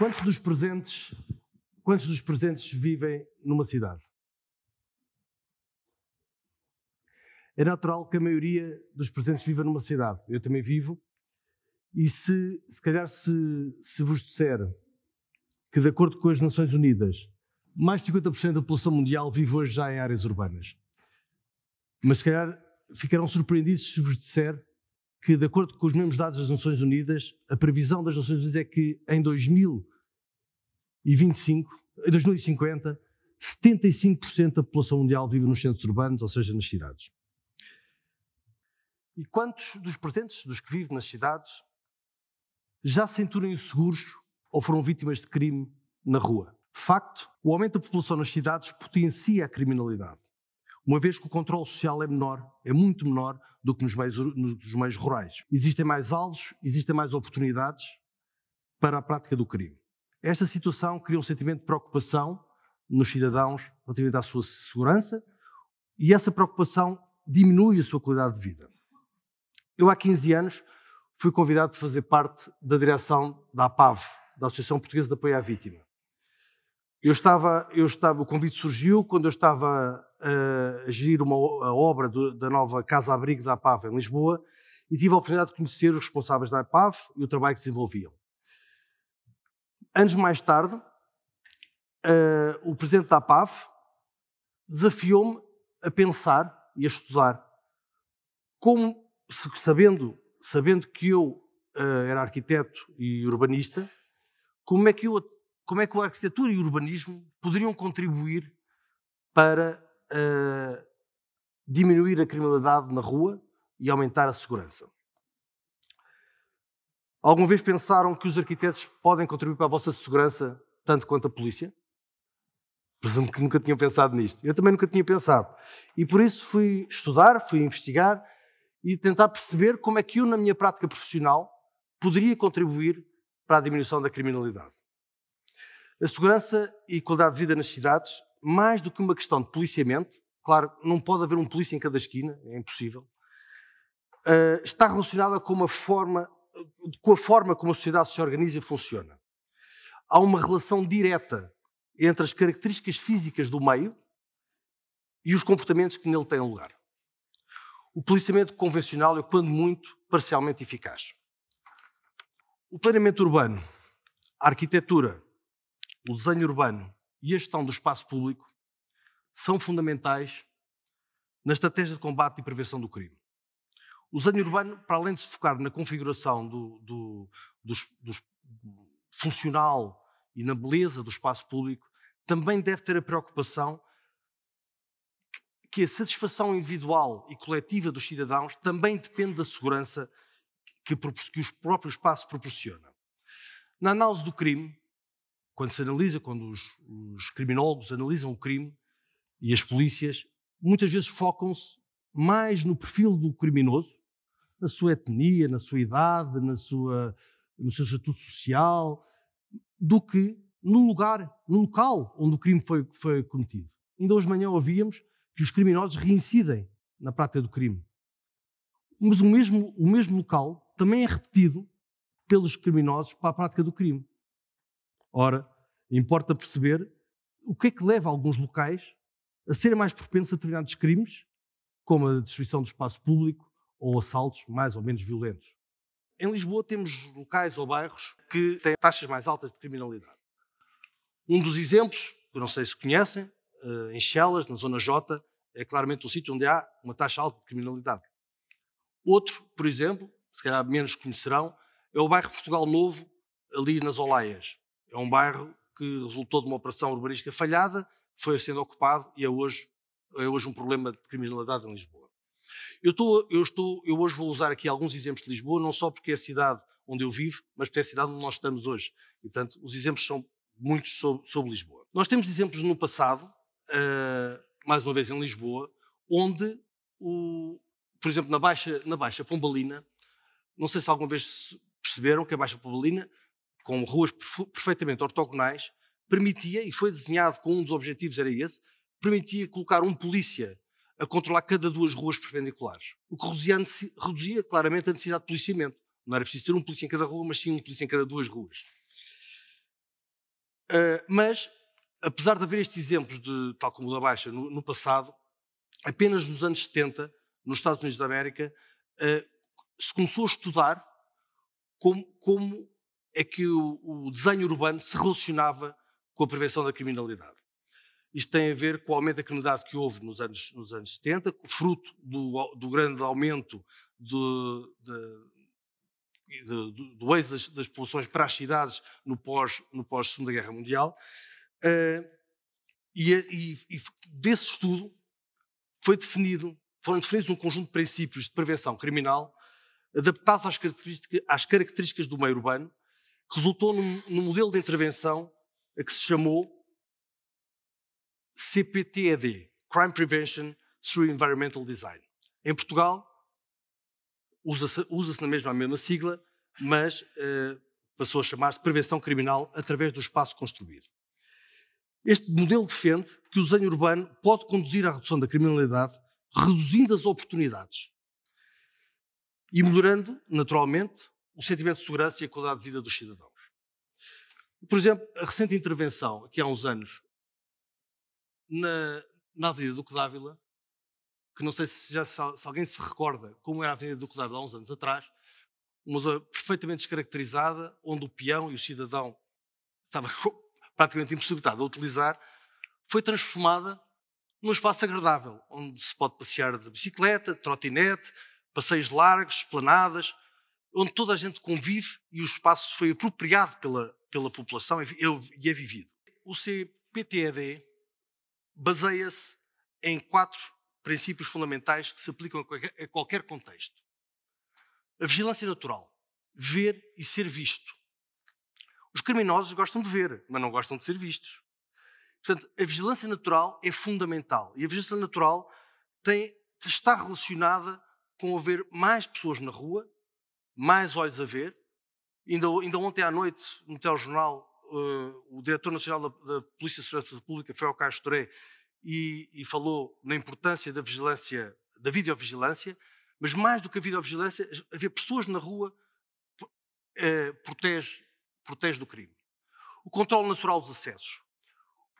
Quantos dos presentes, quantos dos presentes vivem numa cidade? É natural que a maioria dos presentes viva numa cidade. Eu também vivo. E se, se calhar, se, se vos disser que, de acordo com as Nações Unidas, mais de 50% da população mundial vive hoje já em áreas urbanas. Mas, se calhar, ficarão surpreendidos se vos disser que, de acordo com os mesmos dados das Nações Unidas, a previsão das Nações Unidas é que em 2000 e 25, em 2050, 75% da população mundial vive nos centros urbanos, ou seja, nas cidades. E quantos dos presentes, dos que vivem nas cidades, já se sentiram inseguros ou foram vítimas de crime na rua? De facto, o aumento da população nas cidades potencia a criminalidade, uma vez que o controle social é menor, é muito menor do que nos meios, nos meios rurais. Existem mais alvos, existem mais oportunidades para a prática do crime. Esta situação cria um sentimento de preocupação nos cidadãos relativamente à sua segurança e essa preocupação diminui a sua qualidade de vida. Eu, há 15 anos, fui convidado a fazer parte da direção da APAV, da Associação Portuguesa de Apoio à Vítima. Eu estava, eu estava, o convite surgiu quando eu estava a gerir uma, a obra do, da nova Casa Abrigo da APAV em Lisboa e tive a oportunidade de conhecer os responsáveis da APAV e o trabalho que desenvolviam anos mais tarde, uh, o presidente da PAF desafiou-me a pensar e a estudar como, sabendo, sabendo que eu uh, era arquiteto e urbanista, como é, que eu, como é que a arquitetura e o urbanismo poderiam contribuir para uh, diminuir a criminalidade na rua e aumentar a segurança. Alguma vez pensaram que os arquitetos podem contribuir para a vossa segurança tanto quanto a polícia? Presumo que nunca tinham pensado nisto. Eu também nunca tinha pensado. E por isso fui estudar, fui investigar e tentar perceber como é que eu, na minha prática profissional, poderia contribuir para a diminuição da criminalidade. A segurança e qualidade de vida nas cidades, mais do que uma questão de policiamento, claro, não pode haver um polícia em cada esquina, é impossível, eh, está relacionada com uma forma com a forma como a sociedade se organiza e funciona. Há uma relação direta entre as características físicas do meio e os comportamentos que nele têm lugar. O policiamento convencional é, quando muito, parcialmente eficaz. O planeamento urbano, a arquitetura, o desenho urbano e a gestão do espaço público são fundamentais na estratégia de combate e prevenção do crime. O desenho urbano, para além de se focar na configuração do, do, dos, dos, funcional e na beleza do espaço público, também deve ter a preocupação que a satisfação individual e coletiva dos cidadãos também depende da segurança que, que próprios espaços proporcionam. Na análise do crime, quando se analisa, quando os, os criminólogos analisam o crime e as polícias, muitas vezes focam-se mais no perfil do criminoso, na sua etnia, na sua idade, na sua, no seu estatuto social, do que no lugar, no local onde o crime foi, foi cometido. Ainda hoje de manhã ouvíamos que os criminosos reincidem na prática do crime. Mas o mesmo, o mesmo local também é repetido pelos criminosos para a prática do crime. Ora, importa perceber o que é que leva alguns locais a serem mais propensos a determinados crimes, como a destruição do espaço público, ou assaltos mais ou menos violentos. Em Lisboa temos locais ou bairros que têm taxas mais altas de criminalidade. Um dos exemplos, que não sei se conhecem, eh, em Chelas, na Zona J, é claramente um sítio onde há uma taxa alta de criminalidade. Outro, por exemplo, se calhar menos conhecerão, é o bairro Portugal Novo, ali nas Olaias. É um bairro que resultou de uma operação urbanística falhada, foi sendo ocupado e é hoje, é hoje um problema de criminalidade em Lisboa. Eu, estou, eu, estou, eu hoje vou usar aqui alguns exemplos de Lisboa, não só porque é a cidade onde eu vivo, mas porque é a cidade onde nós estamos hoje. E, portanto, os exemplos são muitos sobre, sobre Lisboa. Nós temos exemplos no passado, uh, mais uma vez em Lisboa, onde, o, por exemplo, na Baixa, na Baixa Pombalina, não sei se alguma vez perceberam que a Baixa Pombalina, com ruas perfeitamente ortogonais, permitia, e foi desenhado com um dos objetivos, era esse, permitia colocar um polícia a controlar cada duas ruas perpendiculares, o que reduzia, reduzia claramente a necessidade de policiamento. Não era preciso ter um polícia em cada rua, mas sim um polícia em cada duas ruas. Uh, mas, apesar de haver estes exemplos, de, tal como o da Baixa, no, no passado, apenas nos anos 70, nos Estados Unidos da América, uh, se começou a estudar como, como é que o, o, desenho urbano se relacionava com a prevenção da criminalidade. Isto tem a ver com o aumento da criminalidade que houve nos anos, nos anos 70, fruto do, do grande aumento do, de, de, do êxodo das, das, populações para as cidades no pós-Segunda no pós Guerra Mundial. Uh, e, e, e desse estudo foi definido, foram definidos um conjunto de princípios de prevenção criminal adaptados às características, às características do meio urbano, que resultou num, num modelo de intervenção a que se chamou CPTED, Crime Prevention through Environmental Design. Em Portugal, usa-se usa na mesma, a mesma sigla, mas uh, passou a chamar-se Prevenção Criminal através do espaço construído. Este modelo defende que o desenho urbano pode conduzir à redução da criminalidade, reduzindo as oportunidades e melhorando, naturalmente, o sentimento de segurança e a qualidade de vida dos cidadãos. Por exemplo, a recente intervenção, aqui há uns anos, na, na Avenida do Dávila, que não sei se, já, se alguém se recorda como era a Avenida do Dávila há uns anos atrás, uma zona perfeitamente descaracterizada, onde o peão e o cidadão estava praticamente impossibilitado a utilizar, foi transformada num espaço agradável, onde se pode passear de bicicleta, de trotinete, passeios largos, esplanadas, onde toda a gente convive e o espaço foi apropriado pela, pela população e é vivido. O CPTED baseia-se em quatro princípios fundamentais que se aplicam a qualquer contexto. A vigilância natural, ver e ser visto. Os criminosos gostam de ver, mas não gostam de ser vistos. Portanto, a vigilância natural é fundamental e a vigilância natural tem, está relacionada com haver mais pessoas na rua, mais olhos a ver. Ainda, ainda ontem à noite, no telejornal, uh, o diretor nacional da, da Polícia de Segurança Pública foi ao Castoré e, e falou na importância da vigilância, da videovigilância, mas mais do que a videovigilância, haver pessoas na rua uh, protege, protege do crime. O controle natural dos acessos.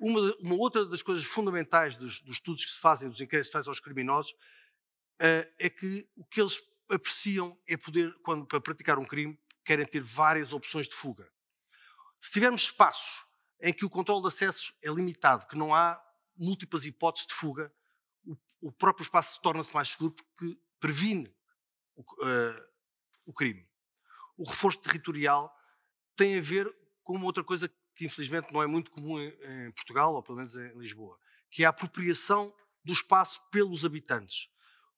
Uma, uma outra das coisas fundamentais dos, dos, estudos que se fazem, dos inquéritos que se fazem aos criminosos, uh, é que o que eles apreciam é poder, quando, para praticar um crime, querem ter várias opções de fuga. Se tivermos espaços em que o controle de acessos é limitado, que não há múltiplas hipóteses de fuga, o, próprio espaço torna-se mais seguro porque previne o, uh, o crime. O reforço territorial tem a ver com uma outra coisa que infelizmente não é muito comum em, em Portugal, ou pelo menos em Lisboa, que é a apropriação do espaço pelos habitantes.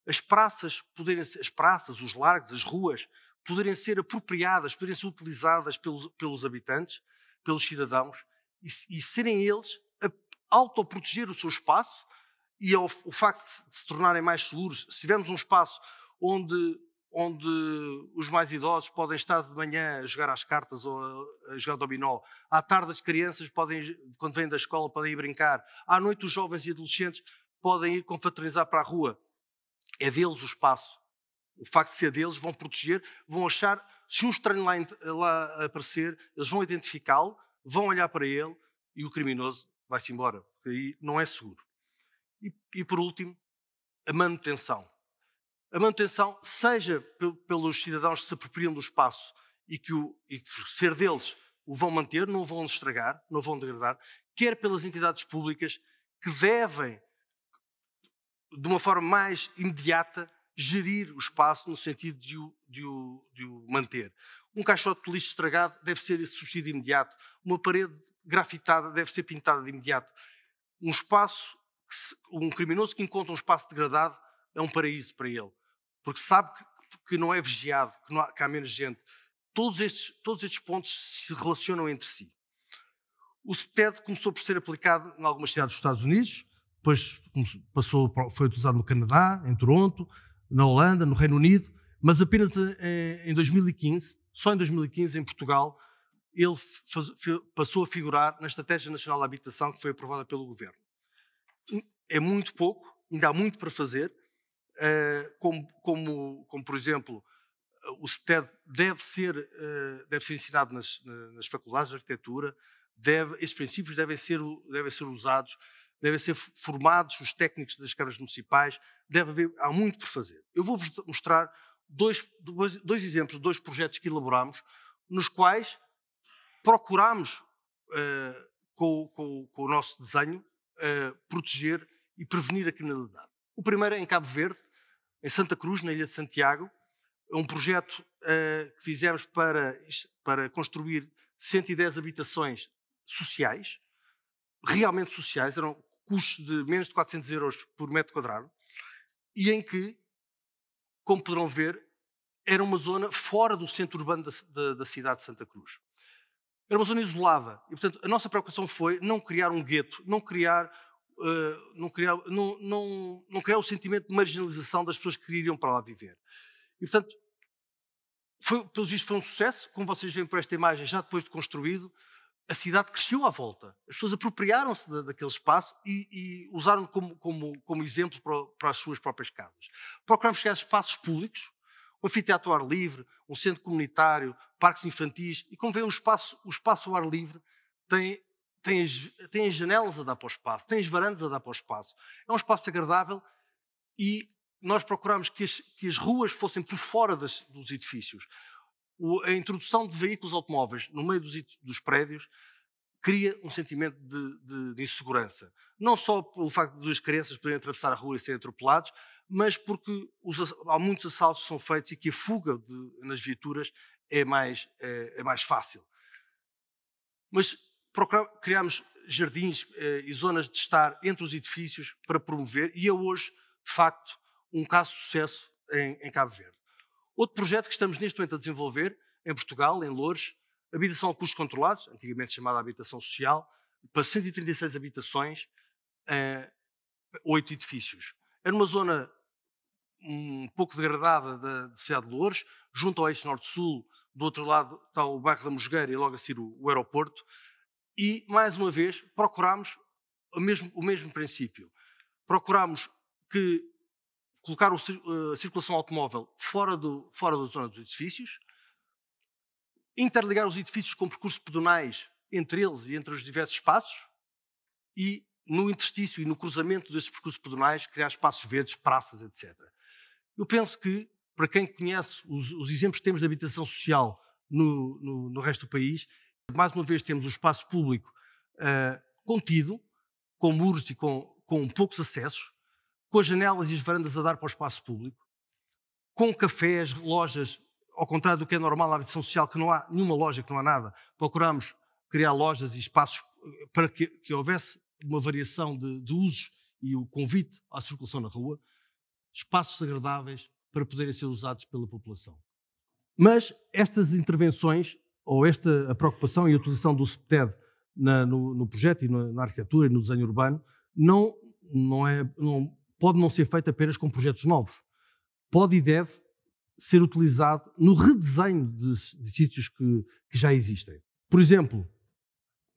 As praças, poderem ser, as praças, os largos, as ruas, poderem ser apropriadas, poderem ser utilizadas pelos, pelos habitantes pelos cidadãos e, e serem eles a autoproteger o seu espaço e ao, o facto de se tornarem mais seguros. Se tivermos um espaço onde, onde os mais idosos podem estar de manhã a jogar às cartas ou a, a jogar dominó, à tarde as crianças podem, quando vêm da escola, podem ir brincar, à noite os jovens e adolescentes podem ir confraternizar para a rua. É deles o espaço o facto de ser deles, vão proteger, vão achar. Se um estranho lá, lá aparecer, eles vão identificá-lo, vão olhar para ele e o criminoso vai-se embora. Porque aí não é seguro. E, e por último, a manutenção. A manutenção, seja pelos cidadãos que se apropriam do espaço e que, o, e que ser deles o vão manter, não o vão estragar, não o vão degradar, quer pelas entidades públicas que devem, de uma forma mais imediata, gerir o espaço no sentido de o, de o, de o manter. Um caixote de lixo estragado deve ser substituído de imediato. Uma parede grafitada deve ser pintada de imediato. Um espaço, um criminoso que encontra um espaço degradado é um paraíso para ele, porque sabe que, não é vigiado, que, não há, que há menos gente. Todos estes, todos estes pontos se relacionam entre si. O CEPTED começou por ser aplicado em algumas cidades dos Estados Unidos, depois passou, foi utilizado no Canadá, em Toronto, na Holanda, no Reino Unido, mas apenas eh, em 2015, só em 2015, em Portugal, ele passou a figurar na Estratégia Nacional da Habitação que foi aprovada pelo governo. É muito pouco, ainda há muito para fazer, eh, como, como, como por exemplo, o SPTED deve ser, eh, deve ser ensinado nas, nas faculdades de arquitetura, deve, esses princípios devem ser, devem ser usados devem ser formados os técnicos das câmaras municipais, deve haver, há muito por fazer. Eu vou-vos mostrar dois, dois, dois exemplos, dois projetos que elaboramos, nos quais procurámos, uh, eh, com, com, com, o nosso desenho, uh, proteger e prevenir a criminalidade. O primeiro é em Cabo Verde, em Santa Cruz, na Ilha de Santiago, é um projeto uh, que fizemos para, para construir 110 habitações sociais, realmente sociais, eram custo de menos de 400 euros por metro quadrado, e em que, como poderão ver, era uma zona fora do centro urbano da, da, da cidade de Santa Cruz. Era uma zona isolada. E, portanto, a nossa preocupação foi não criar um gueto, não criar Uh, não, criar, não, não, não criar o sentimento de marginalização das pessoas que iriam para lá viver. E, portanto, foi, pelos vistos, foi um sucesso. Como vocês veem por esta imagem, já depois de construído, a cidade cresceu à volta. As pessoas apropriaram-se daquele espaço e, e usaram-no como, como, como, exemplo para, para, as suas próprias casas. Procuramos criar espaços públicos, um anfiteatro ao ar livre, um centro comunitário, parques infantis, e como vê, o espaço, o espaço ao ar livre tem, tem, as, tem as janelas a dar para o espaço, tem as varandas a dar para o espaço. É um espaço agradável e nós procurámos que as, que as ruas fossem por fora das, dos edifícios a introdução de veículos automóveis no meio dos, dos prédios cria um sentimento de, de, de, insegurança. Não só pelo facto de as crianças poderem atravessar a rua e serem atropeladas, mas porque os, há muitos assaltos que são feitos e que a fuga de, nas viaturas é mais, é, é mais fácil. Mas criámos jardins eh, e zonas de estar entre os edifícios para promover, e é hoje, de facto, um caso de sucesso em, em Cabo Verde. Outro projeto que estamos neste momento a desenvolver, em Portugal, em Lourdes, habitação a custos controlados, antigamente chamada habitação social, para 136 habitações, eh, oito edifícios. Era uma zona um pouco degradada da cidade de Lourdes, junto ao eixo norte-sul, do outro lado está o bairro da Mosgueira e logo a seguir o, o aeroporto. E, mais uma vez, procurámos o mesmo, o mesmo princípio. Procurámos que colocar a eh, circulação automóvel fora, do, fora da zona dos edifícios, interligar os edifícios com percursos pedonais entre eles e entre os diversos espaços e no interstício e no cruzamento desses percursos pedonais criar espaços verdes, praças, etc. Eu penso que, para quem conhece os, os exemplos que temos de habitação social no, no, no, resto do país, mais uma vez temos o um espaço público uh, contido, com muros e com, com poucos acessos, com as janelas e as varandas a dar para o espaço público, com cafés, lojas, ao contrário do que é normal na habitação social, que não há nenhuma loja, que não há nada, procuramos criar lojas e espaços eh, para que, que houvesse uma variação de, de usos e o convite à circulação na rua, espaços agradáveis para poderem ser usados pela população. Mas estas intervenções, ou esta a preocupação e a utilização do CEPTED no, no, projeto e na, na arquitetura e no desenho urbano, não, não, é, não pode não ser feito apenas com projetos novos. Pode e deve ser utilizado no redesenho de, de sítios que, que, já existem. Por exemplo,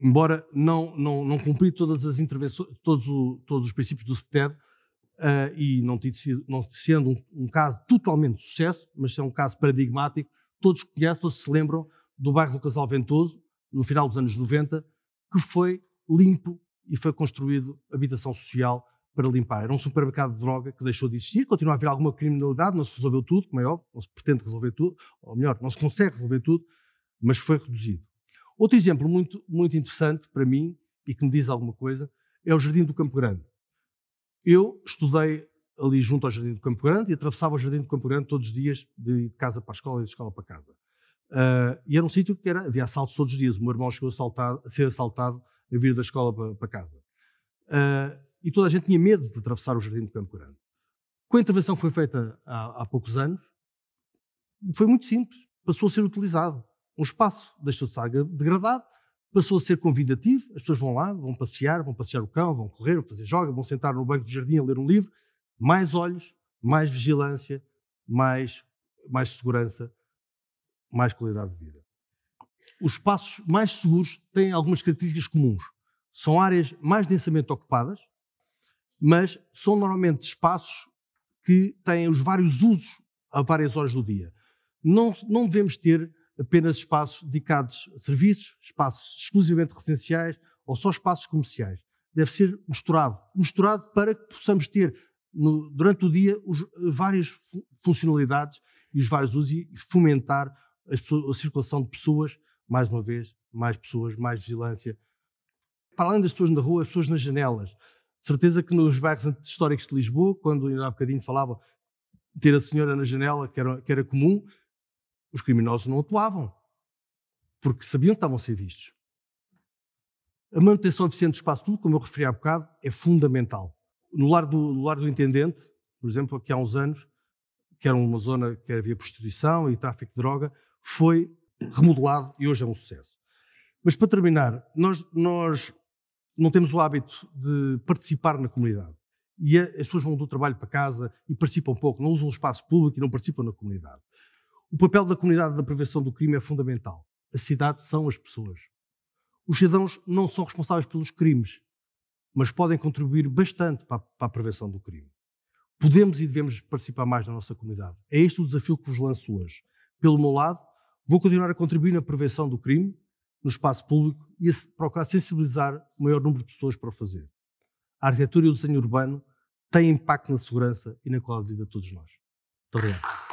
embora não, não, não cumpri todas as intervenções, todos, o, todos os princípios do SPTED, uh, ah, e não, sido, não sendo um, um, caso totalmente de sucesso, mas é um caso paradigmático, todos conhecem, todos se lembram do bairro do Casal Ventoso, no final dos anos 90, que foi limpo e foi construído habitação social para limpar. Era um supermercado de droga que deixou de existir, continua a haver alguma criminalidade, não se resolveu tudo, como é óbvio, não se pretende resolver tudo, ou melhor, não se consegue resolver tudo, mas foi reduzido. Outro exemplo muito, muito interessante para mim e que me diz alguma coisa é o Jardim do Campo Grande. Eu estudei ali junto ao Jardim do Campo Grande e atravessava o Jardim do Campo Grande todos os dias, de casa para a escola e de escola para casa. Uh, e era um sítio que era, havia assaltos todos os dias. O meu irmão chegou a, saltar, a ser assaltado a vir da escola para, para casa. Uh, e toda a gente tinha medo de atravessar o Jardim de Campo Grande. Com a intervenção que foi feita há, há poucos anos, foi muito simples. Passou a ser utilizado. Um espaço deixou de estar degradado, passou a ser convidativo. As pessoas vão lá, vão passear, vão passear o cão, vão correr, vão fazer joga, vão sentar no banco do jardim a ler um livro. Mais olhos, mais vigilância, mais, mais segurança, mais qualidade de vida. Os espaços mais seguros têm algumas características comuns. São áreas mais densamente ocupadas, mas são normalmente espaços que têm os vários usos a várias horas do dia. Não, não devemos ter apenas espaços dedicados a serviços, espaços exclusivamente residenciais ou só espaços comerciais. Deve ser misturado misturado para que possamos ter no, durante o dia os, eh, várias funcionalidades e os vários usos e fomentar a, a circulação de pessoas, mais uma vez, mais pessoas, mais vigilância. Para além das pessoas na rua, as pessoas nas janelas. Certeza que nos bairros históricos de Lisboa, quando ainda há bocadinho falava ter a senhora na janela, que era, que era comum, os criminosos não atuavam, porque sabiam que estavam a ser vistos. A manutenção eficiente do espaço público, como eu referi há bocado, é fundamental. No lar do, no lar do intendente, por exemplo, aqui há uns anos, que era uma zona que havia prostituição e tráfico de droga, foi remodelado e hoje é um sucesso. Mas para terminar, nós, nós não temos o hábito de participar na comunidade. E as pessoas vão do trabalho para casa e participam pouco, não usam o espaço público e não participam na comunidade. O papel da comunidade da prevenção do crime é fundamental. A cidade são as pessoas. Os cidadãos não são responsáveis pelos crimes, mas podem contribuir bastante para a prevenção do crime. Podemos e devemos participar mais na nossa comunidade. É este o desafio que vos lanço hoje. Pelo meu lado, vou continuar a contribuir na prevenção do crime, no espaço público e procurar sensibilizar o maior número de pessoas para o fazer. A arquitetura e o desenho urbano têm impacto na segurança e na qualidade de vida de todos nós. Muito obrigado.